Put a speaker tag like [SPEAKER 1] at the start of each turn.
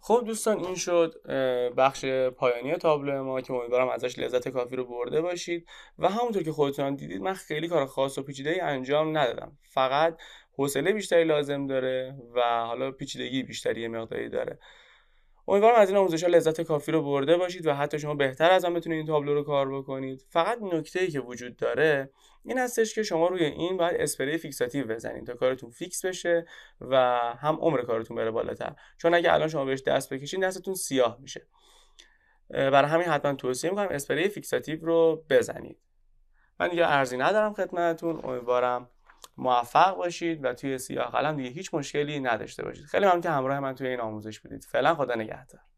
[SPEAKER 1] خب دوستان این شد بخش پایانی تابلو ما که امیدوارم ازش لذت کافی رو برده باشید و همونطور که خودتون هم دیدید من خیلی کار خاص و پیچیده ای انجام ندادم فقط حوصله بیشتری لازم داره و حالا پیچیدگی بیشتری مقداری داره امیدوارم از این آموزش ها لذت کافی رو برده باشید و حتی شما بهتر از هم بتونید این تابلو رو کار بکنید فقط نکته ای که وجود داره این هستش که شما روی این باید اسپری فیکساتیو بزنید تا کارتون فیکس بشه و هم عمر کارتون بره بالاتر چون اگه الان شما بهش دست بکشید دستتون سیاه میشه برای همین حتما توصیه میکنم اسپری فیکساتیو رو بزنید من دیگه ارزی ندارم خدمتتون امیدوارم موفق باشید و توی سیاه قلم دیگه هیچ مشکلی نداشته باشید خیلی ممنون که همراه من توی این آموزش بودید فعلا خدا نگهدار